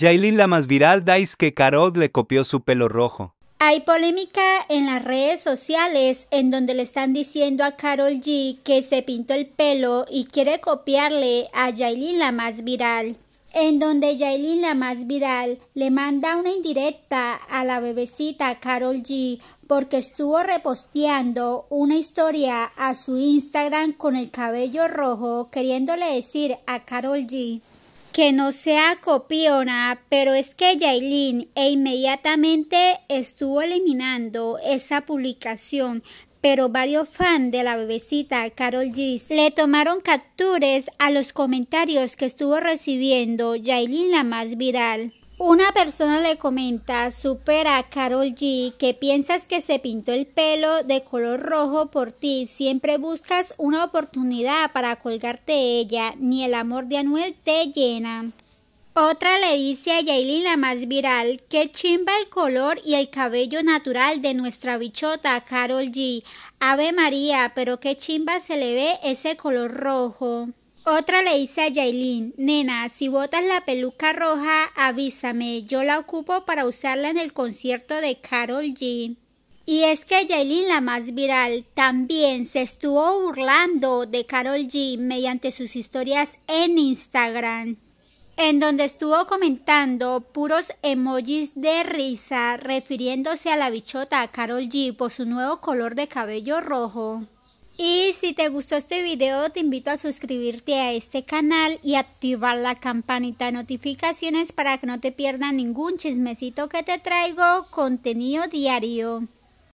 Yailin la más viral dice que Carol le copió su pelo rojo. Hay polémica en las redes sociales en donde le están diciendo a Carol G que se pintó el pelo y quiere copiarle a Yailin la más viral. En donde Yailin la más viral le manda una indirecta a la bebecita Carol G porque estuvo reposteando una historia a su Instagram con el cabello rojo queriéndole decir a Carol G que no sea copiona, pero es que Yailin e inmediatamente estuvo eliminando esa publicación, pero varios fans de la bebecita Carol G le tomaron capturas a los comentarios que estuvo recibiendo Yailin la más viral. Una persona le comenta, supera Carol G, que piensas que se pintó el pelo de color rojo por ti, siempre buscas una oportunidad para colgarte ella, ni el amor de Anuel te llena. Otra le dice a Yailin la más viral, que chimba el color y el cabello natural de nuestra bichota Carol G. Ave María, pero qué chimba se le ve ese color rojo. Otra le dice a Yailin, nena, si botas la peluca roja, avísame, yo la ocupo para usarla en el concierto de Carol G. Y es que Yailin, la más viral, también se estuvo burlando de Carol G mediante sus historias en Instagram, en donde estuvo comentando puros emojis de risa refiriéndose a la bichota Carol G por su nuevo color de cabello rojo. Y si te gustó este video, te invito a suscribirte a este canal y activar la campanita de notificaciones para que no te pierdas ningún chismecito que te traigo, contenido diario.